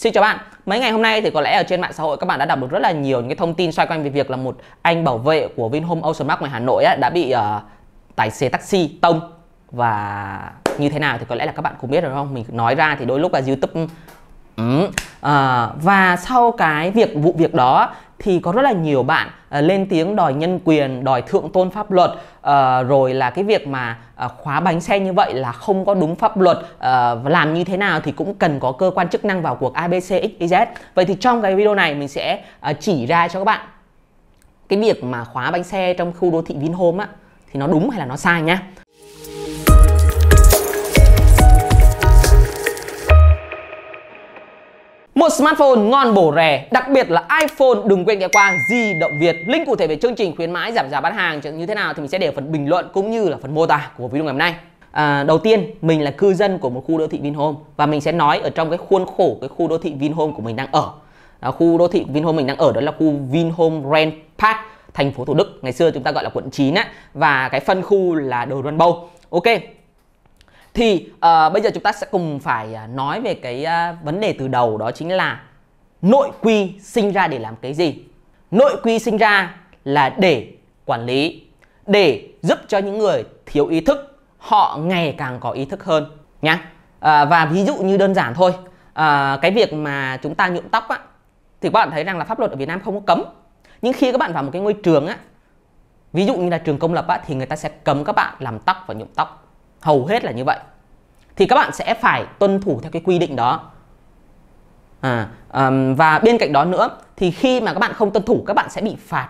Xin chào bạn, mấy ngày hôm nay thì có lẽ ở trên mạng xã hội các bạn đã đọc được rất là nhiều những cái thông tin xoay quanh về việc là một anh bảo vệ của Vinhome Ocean Park ngoài Hà Nội ấy, đã bị uh, tài xế taxi tông và như thế nào thì có lẽ là các bạn cũng biết rồi không? Mình nói ra thì đôi lúc là YouTube Ừ. À, và sau cái việc vụ việc đó thì có rất là nhiều bạn uh, lên tiếng đòi nhân quyền đòi thượng tôn pháp luật uh, rồi là cái việc mà uh, khóa bánh xe như vậy là không có đúng pháp luật uh, làm như thế nào thì cũng cần có cơ quan chức năng vào cuộc abcxyz vậy thì trong cái video này mình sẽ uh, chỉ ra cho các bạn cái việc mà khóa bánh xe trong khu đô thị Vinhome á thì nó đúng hay là nó sai nhá Một smartphone ngon bổ rẻ, đặc biệt là iPhone đừng quên ghé qua di động Việt. Link cụ thể về chương trình khuyến mãi giảm giá bán hàng như thế nào thì mình sẽ để ở phần bình luận cũng như là phần mô tả của video ngày hôm nay. À, đầu tiên mình là cư dân của một khu đô thị Vinhome và mình sẽ nói ở trong cái khuôn khổ cái khu đô thị Vinhome của mình đang ở. À, khu đô thị Vinhome mình đang ở đó là khu Vinhome Grand Park, thành phố Thủ Đức. Ngày xưa chúng ta gọi là quận 9 á và cái phân khu là Đồi Run Bowl. Ok, thì uh, bây giờ chúng ta sẽ cùng phải ờ, nói về cái uh, vấn đề từ đầu đó chính là nội quy sinh ra để làm cái gì nội quy sinh ra là để quản lý để giúp cho những người thiếu ý thức họ ngày càng có ý thức hơn nhá à, và ví dụ như đơn giản thôi à, cái việc mà chúng ta nhuộm tóc á thì các bạn thấy rằng là pháp luật ở Việt Nam không có cấm nhưng khi các bạn vào một cái ngôi trường á ví dụ như là trường công lập á thì người ta sẽ cấm các bạn làm tóc và nhuộm tóc hầu hết là như vậy thì các bạn sẽ phải tuân thủ theo cái quy định đó à, um, và bên cạnh đó nữa thì khi mà các bạn không tuân thủ các bạn sẽ bị phạt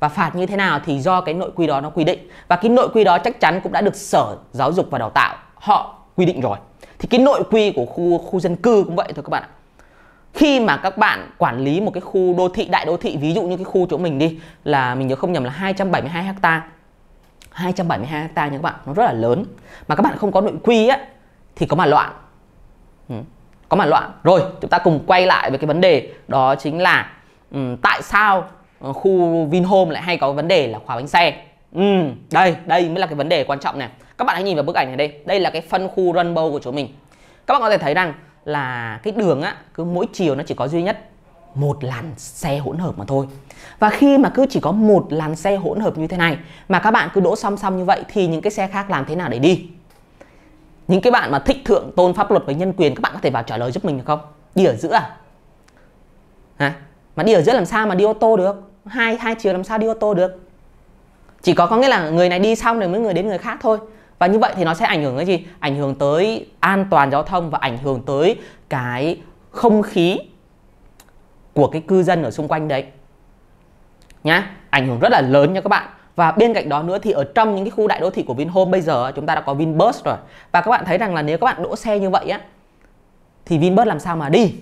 và phạt như thế nào thì do cái nội quy đó nó quy định và cái nội quy đó chắc chắn cũng đã được sở giáo dục và đào tạo họ quy định rồi thì cái nội quy của khu khu dân cư cũng vậy thôi các bạn ạ khi mà các bạn quản lý một cái khu đô thị đại đô thị ví dụ như cái khu chỗ mình đi là mình nhớ không nhầm là 272 hecta 272 hecta nha các bạn nó rất là lớn mà các bạn không có nội quy á thì có mà loạn ừ, có mà loạn rồi chúng ta cùng quay lại với cái vấn đề đó chính là um, tại sao ờ, khu Vinhome lại hay có vấn đề là khóa bánh xe ừ, đây đây mới là cái vấn đề quan trọng này các bạn hãy nhìn vào bức ảnh này đây đây là cái phân khu Runbow của chúng mình các bạn có thể thấy rằng là cái đường á cứ mỗi chiều nó chỉ có duy nhất một làn xe hỗn hợp mà thôi và khi mà cứ chỉ có một làn xe hỗn hợp như thế này mà các bạn cứ đỗ song song như vậy thì những cái xe khác làm thế nào để đi những cái bạn mà thích thượng tôn pháp luật và nhân quyền các bạn có thể vào trả lời giúp mình được không đi ở giữa à Hả? mà đi ở giữa làm sao mà đi ô tô được hai hai chiều làm sao đi ô tô được chỉ có có nghĩa là người này đi xong rồi mới người đến người khác thôi và như vậy thì nó sẽ ảnh hưởng cái gì ảnh hưởng tới an toàn giao thông và ảnh hưởng tới cái không khí của cái cư dân ở xung quanh đấy nhá ảnh hưởng rất là lớn nha các bạn và bên cạnh đó nữa thì ở trong những cái khu đại đô thị của Vinhome bây giờ chúng ta đã có Vinbus rồi và các bạn thấy rằng là nếu các bạn đỗ xe như vậy á thì Vinbus làm sao mà đi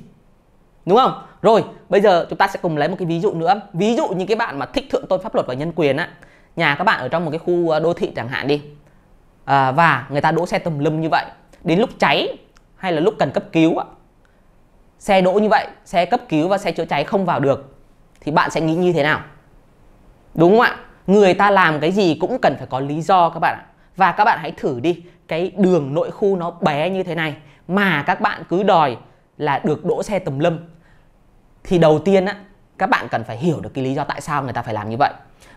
đúng không rồi bây giờ chúng ta sẽ cùng lấy một cái ví dụ nữa ví dụ như cái bạn mà thích thượng tôn pháp luật và nhân quyền á nhà các bạn ở trong một cái khu ờ, đô thị chẳng hạn đi à, và người ta đỗ xe tùm lum như vậy đến lúc cháy hay là lúc cần cấp cứu á, xe đỗ như vậy xe cấp cứu và xe chữa cháy không vào được thì bạn sẽ nghĩ như thế nào đúng không ạ người ta làm cái gì cũng cần phải có lý do các bạn ạ và các bạn hãy thử đi cái đường nội khu nó bé như thế này mà các bạn cứ đòi là được đỗ xe tùm lum thì đầu tiên á các bạn cần phải hiểu được cái lý do tại sao người ta phải làm như vậy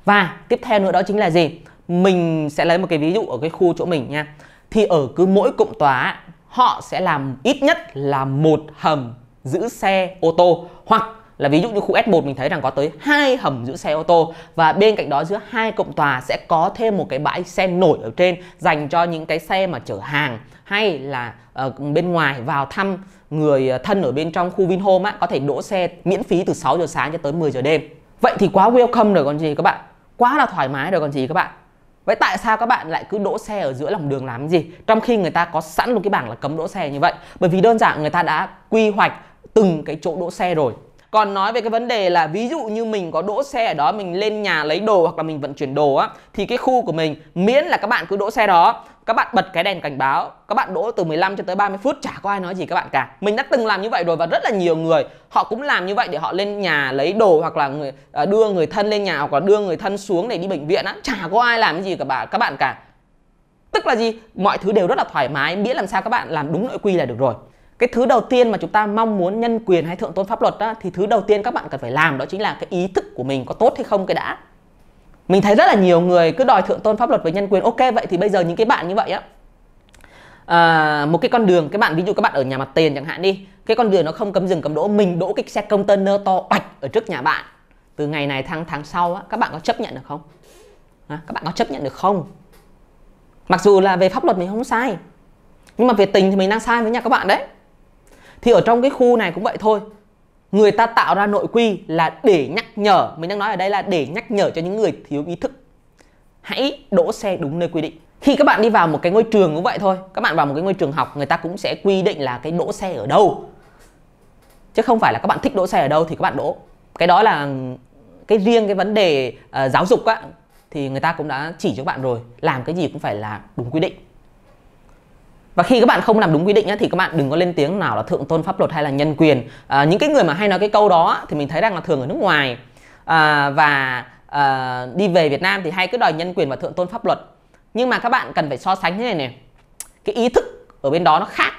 và tiếp theo nữa đó chính là gì mình sẽ lấy một cái ví dụ ở cái khu chỗ mình nha thì ở cứ mỗi cụm tòa họ sẽ làm ít nhất là một hầm giữ xe ô tô hoặc là ví dụ như khu S1 mình thấy rằng có tới hai hầm giữ xe ô tô và bên cạnh đó giữa hai cộng tòa sẽ có thêm một cái bãi xe nổi ở trên dành cho những cái xe mà chở hàng hay là ở ờ, bên ngoài vào thăm người ờ, thân ở bên trong khu Vinhome á, có thể đỗ xe miễn phí từ 6 giờ sáng cho tới 10 giờ đêm. Vậy thì quá welcome rồi còn gì các bạn? Quá là thoải mái rồi còn gì các bạn? Vậy tại sao các bạn lại cứ đỗ xe ở giữa lòng đường làm gì? Trong khi người ta có sẵn một cái bảng là cấm đỗ xe như vậy. Bởi vì đơn giản người ta đã quy hoạch từng cái chỗ đỗ xe rồi còn nói về cái vấn đề là ví dụ như mình có đỗ xe ở đó mình lên nhà lấy đồ hoặc là mình vận chuyển đồ á thì cái khu của mình miễn là các bạn cứ đỗ xe đó các bạn bật cái đèn cảnh báo các bạn đỗ từ 15 cho tới 30 phút chả có ai nói gì các bạn cả mình đã từng làm như vậy rồi và rất là nhiều người họ cũng làm như vậy để họ lên nhà lấy đồ hoặc là người à, đưa người thân lên nhà hoặc là đưa người thân xuống để đi bệnh viện á chả có ai làm cái gì cả bạn các bạn cả tức là gì mọi thứ đều rất là thoải mái miễn làm sao các bạn làm đúng nội quy là được rồi cái thứ đầu tiên mà chúng ta mong muốn nhân quyền hay thượng tôn pháp luật đó, thì thứ đầu tiên các bạn cần phải làm đó chính là cái ý thức của mình có tốt hay không cái đã mình thấy rất là nhiều người cứ đòi thượng tôn pháp luật với nhân quyền ok vậy thì bây giờ những cái bạn như vậy á à, một cái con đường các bạn ví dụ các bạn ở nhà mặt tiền chẳng hạn đi cái con đường nó không cấm dừng cấm đỗ mình đỗ cái xe container to bạch ở trước nhà bạn từ ngày này tháng tháng sau á, các bạn có chấp nhận được không à, các bạn có chấp nhận được không mặc dù là về pháp luật mình không sai nhưng mà về tình thì mình đang sai với nhà các bạn đấy thì ở trong cái khu này cũng vậy thôi người ta tạo ra nội quy là để nhắc nhở mình đang nói ở đây là để nhắc nhở cho những người thiếu ý thức hãy đỗ xe đúng nơi quy định khi các bạn đi vào một cái ngôi trường cũng vậy thôi các bạn vào một cái ngôi trường học người ta cũng sẽ quy định là cái đỗ xe ở đâu chứ không phải là các bạn thích đỗ xe ở đâu thì các bạn đỗ cái đó là cái riêng cái vấn đề uh, giáo dục á thì người ta cũng đã chỉ cho các bạn rồi làm cái gì cũng phải là đúng quy định và khi các bạn không làm đúng quy định ấy, thì các bạn đừng có lên tiếng nào là thượng tôn pháp luật hay là nhân quyền à, những cái người mà hay nói cái câu đó thì mình thấy rằng là thường ở nước ngoài à, và à, đi về Việt Nam thì hay cứ đòi nhân quyền và thượng tôn pháp luật nhưng mà các bạn cần phải so sánh thế này này cái ý thức ở bên đó nó khác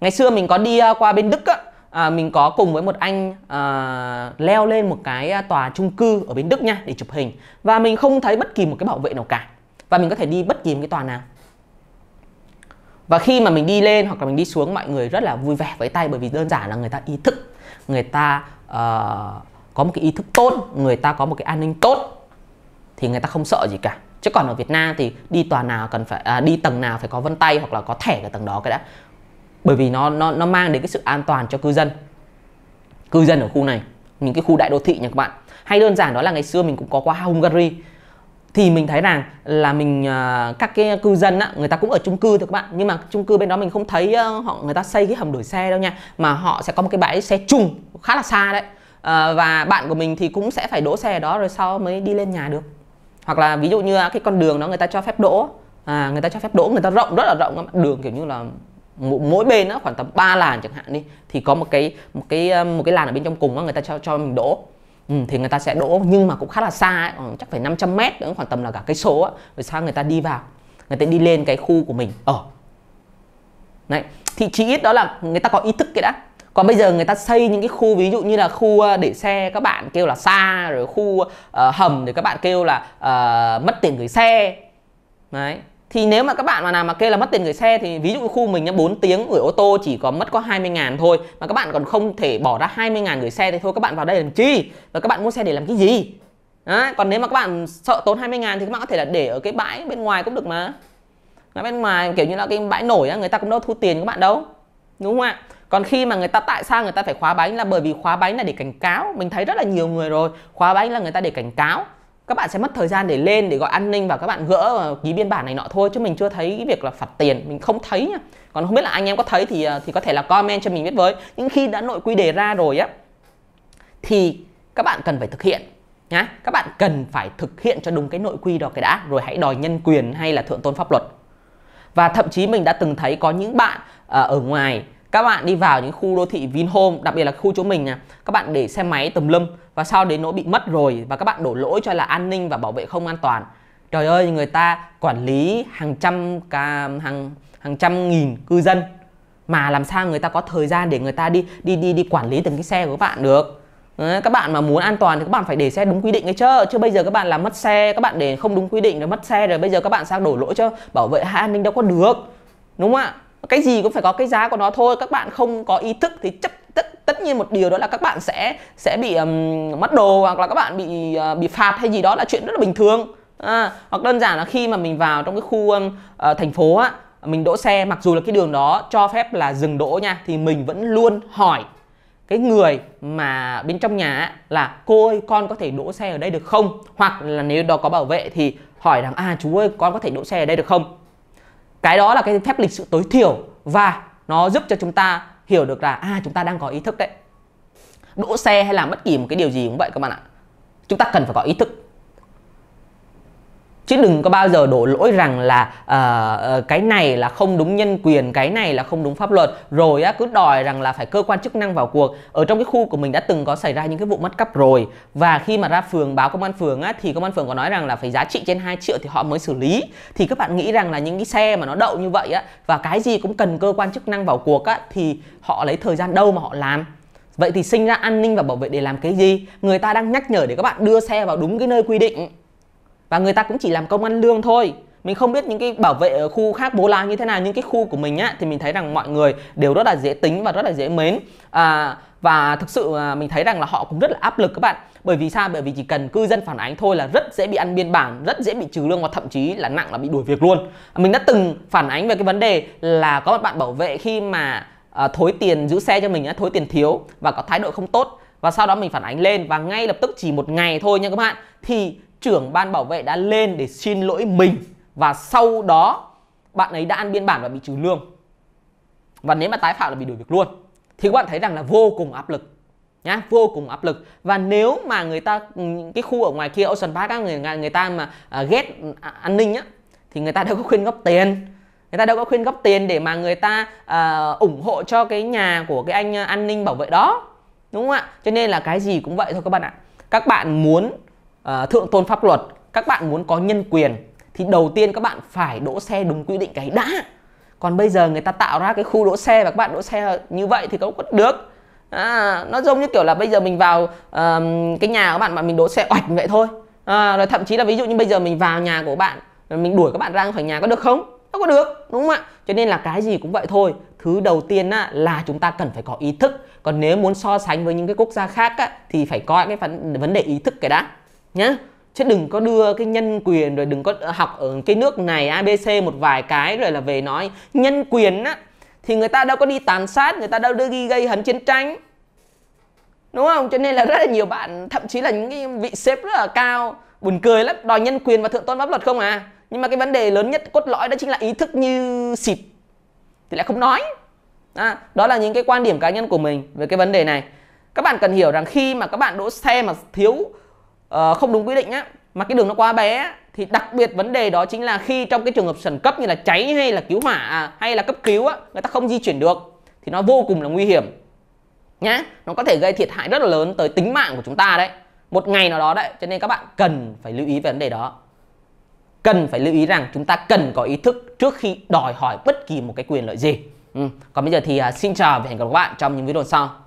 ngày xưa mình có đi à, qua bên Đức á, à, mình có cùng với một anh à, leo lên một cái à, tòa trung cư ở bên Đức nha để chụp hình và mình không thấy bất kỳ một cái bảo vệ nào cả và mình có thể đi bất kỳ một cái tòa nào và khi mà mình đi lên hoặc là mình đi xuống mọi người rất là vui vẻ với tay bởi vì đơn giản là người ta ý thức người ta uh, có một cái ý thức tốt người ta có một cái an ninh tốt thì người ta không sợ gì cả chứ còn ở Việt Nam thì đi tòa nào cần phải à, đi tầng nào phải có vân tay hoặc là có thẻ ở tầng đó cái đã bởi vì nó nó nó mang đến cái sự an toàn cho cư dân cư dân ở khu này những cái khu đại đô thị nha các bạn hay đơn giản đó là ngày xưa mình cũng có qua Hungary thì mình thấy rằng là mình à, các cái cư dân á, người ta cũng ở chung cư thôi các bạn nhưng mà chung cư bên đó mình không thấy họ người ta xây cái hầm đổi xe đâu nha mà họ sẽ có một cái bãi xe chung khá là xa đấy ờ, và bạn của mình thì cũng sẽ phải đỗ xe ở đó rồi sau mới đi lên nhà được hoặc là ví dụ như cái con đường đó người ta cho phép đỗ à, người ta cho phép đỗ người ta rộng rất là rộng đường kiểu như là mỗi bên đó, khoảng tầm 3 làn chẳng hạn đi thì có một cái một cái một cái làn ở bên trong cùng á người ta cho cho mình đỗ ừ, thì người ta sẽ đỗ nhưng mà cũng khá là xa ấy, ờ, chắc phải 500 mét nữa khoảng tầm là cả cây số á vì sao người ta đi vào người ta đi lên cái khu của mình ở ờ. đấy thì chỉ ít đó là người ta có ý thức cái đã còn bây giờ người ta xây những cái khu ví dụ như là khu ờ, để xe các bạn kêu là xa rồi khu uh, hầm thì các bạn kêu là uh, mất tiền gửi xe đấy thì nếu mà các bạn mà nào mà kêu là mất tiền gửi xe thì ví dụ khu mình nhá 4 tiếng gửi ô tô chỉ có mất có 20 ngàn thôi mà các bạn còn không thể bỏ ra 20 ngàn gửi xe thì thôi các bạn vào đây làm chi và các bạn mua xe để làm cái gì À còn nếu mà các bạn sợ tốn 20 ngàn thì các bạn có thể là để ở cái bãi bên ngoài cũng được mà ở bên ngoài kiểu như là cái bãi nổi á, người ta cũng đâu thu tiền các bạn đâu đúng không ạ còn khi mà người ta tại sao người ta phải khóa bánh là bởi vì khóa bánh là để cảnh cáo mình thấy rất là nhiều người rồi khóa bánh là người ta để cảnh cáo các bạn sẽ mất thời gian để lên để gọi an ninh và các bạn gỡ và ký biên bản này nọ thôi chứ mình chưa thấy cái việc là phạt tiền mình không thấy nhá còn không biết là anh em có thấy thì ờ, thì có thể là comment cho mình biết với nhưng khi đã nội quy đề ra rồi á thì các bạn cần phải thực hiện nhá các bạn cần phải thực hiện cho đúng cái nội quy đó cái đã rồi hãy đòi nhân quyền hay là thượng tôn pháp luật và thậm chí mình đã từng thấy có những bạn ờ, ở ngoài các bạn đi vào những khu đô thị Vinhome đặc biệt là khu chỗ mình nha các bạn để xe máy tùm lum và sau đến nỗi bị mất rồi và các bạn đổ lỗi cho là an ninh và bảo vệ không an toàn trời ơi người ta quản lý hàng trăm ca hàng hàng trăm nghìn cư dân mà làm sao người ta có thời gian để người ta đi đi đi đi quản lý từng cái xe của các bạn được các bạn mà muốn an toàn thì các bạn phải để xe đúng quy định ấy chứ chứ bây giờ các bạn làm mất xe các bạn để không đúng quy định rồi mất xe rồi bây giờ các bạn sang đổ lỗi cho bảo vệ an ninh đâu có được đúng không ạ cái gì cũng phải có cái giá của nó thôi các bạn không có ý thức thì chấp tất nhiên một điều đó là các bạn sẽ sẽ bị um, mất đồ hoặc là các bạn bị uh, bị phạt hay gì đó là chuyện rất là bình thường à, hoặc đơn giản là khi mà mình vào trong cái khu uh, thành phố á mình đỗ xe mặc dù là cái đường đó cho phép là dừng đỗ nha thì mình vẫn luôn hỏi cái người mà bên trong nhà là cô ơi con có thể đỗ xe ở đây được không hoặc là nếu đó có bảo vệ thì hỏi rằng à chú ơi con có thể đỗ xe ở đây được không cái đó là cái phép lịch sự tối thiểu và nó giúp cho chúng ta hiểu được là à chúng ta đang có ý thức đấy đỗ xe hay làm bất kỳ một cái điều gì cũng vậy các bạn ạ chúng ta cần phải có ý thức chứ đừng có bao giờ đổ lỗi rằng là uh, cái này là không đúng nhân quyền cái này là không đúng pháp luật rồi á cứ đòi rằng là phải cơ quan chức năng vào cuộc ở trong cái khu của mình đã từng có xảy ra những cái vụ mất cắp rồi và khi mà ra phường báo công an phường á thì công an phường có nói rằng là phải giá trị trên 2 triệu thì họ mới xử lý thì các bạn nghĩ rằng là những cái xe mà nó đậu như vậy á và cái gì cũng cần cơ quan chức năng vào cuộc á thì họ lấy thời gian đâu mà họ làm vậy thì sinh ra an ninh và bảo vệ để làm cái gì người ta đang nhắc nhở để các bạn đưa xe vào đúng cái nơi quy định và người ta cũng chỉ làm công ăn lương thôi mình không biết những cái bảo vệ ở khu khác bố la như thế nào nhưng cái khu của mình á thì mình thấy rằng mọi người đều rất là dễ tính và rất là dễ mến à, và thực sự à, mình thấy rằng là họ cũng rất là áp lực các bạn bởi vì sao bởi vì chỉ cần cư dân phản ánh thôi là rất dễ bị ăn biên bản rất dễ bị trừ lương và thậm chí là nặng là bị đuổi việc luôn mình đã từng phản ánh về cái vấn đề là có một bạn bảo vệ khi mà à, thối tiền giữ xe cho mình á thối tiền thiếu và có thái độ không tốt và sau đó mình phản ánh lên và ngay lập tức chỉ một ngày thôi nha các bạn thì trưởng ban bảo vệ đã lên để xin lỗi mình và sau đó bạn ấy đã ăn biên bản và bị trừ lương và nếu mà tái phạm là bị đuổi việc luôn thì các bạn thấy rằng là vô cùng áp lực nhá vô cùng áp lực và nếu mà người ta cái khu ở ngoài kia Ocean Park các người người ta mà à, ghét an ninh á thì người ta đâu có khuyên góp tiền người ta đâu có khuyên góp tiền để mà người ta à, ủng hộ cho cái nhà của cái anh an ninh bảo vệ đó đúng không ạ cho nên là cái gì cũng vậy thôi các bạn ạ các bạn muốn Ờ, thượng tôn pháp luật các bạn muốn có nhân quyền thì đầu tiên các bạn phải đỗ xe đúng quy định cái đã còn bây giờ người ta tạo ra cái khu đỗ xe và các bạn đỗ xe như vậy thì cũng vẫn được à, nó giống như kiểu là bây giờ mình vào uh, cái nhà của bạn mà mình đỗ xe oạch vậy thôi à, rồi thậm chí là ví dụ như bây giờ mình vào nhà của bạn mình đuổi các bạn ra khỏi nhà có được không nó có được đúng không ạ cho nên là cái gì cũng vậy thôi thứ đầu tiên á, là chúng ta cần phải có ý thức còn nếu muốn so sánh với những cái quốc gia khác á, thì phải coi cái vấn đề ý thức cái đã nhá chứ đừng có đưa cái nhân quyền rồi đừng có học ở cái nước này abc một vài cái rồi là về nói nhân quyền á thì người ta đâu có đi tàn sát người ta đâu đưa ghi gây hấn chiến tranh đúng không cho nên là rất là nhiều bạn thậm chí là những cái vị sếp rất là cao buồn cười lắm đòi nhân quyền và thượng tôn pháp luật không à nhưng mà cái vấn đề lớn nhất cốt lõi đó chính là ý thức như xịt thì lại không nói à, đó là những cái quan điểm cá nhân của mình về cái vấn đề này các bạn cần hiểu rằng khi mà các bạn đỗ xe mà thiếu Ờ, không đúng quy định á mà cái đường nó quá bé thì đặc biệt vấn đề đó chính là khi trong cái trường hợp khẩn cấp như là cháy hay là cứu hỏa à, hay là cấp cứu á người ta không di chuyển được thì nó vô cùng là nguy hiểm nhá nó có thể gây thiệt hại rất là lớn tới tính mạng của chúng ta đấy một ngày nào đó đấy cho nên các bạn cần phải lưu ý về vấn đề đó cần phải lưu ý rằng chúng ta cần có ý thức trước khi đòi hỏi bất kỳ một cái quyền lợi gì ừ. còn bây giờ thì à, xin chào và hẹn gặp lại các bạn trong những video sau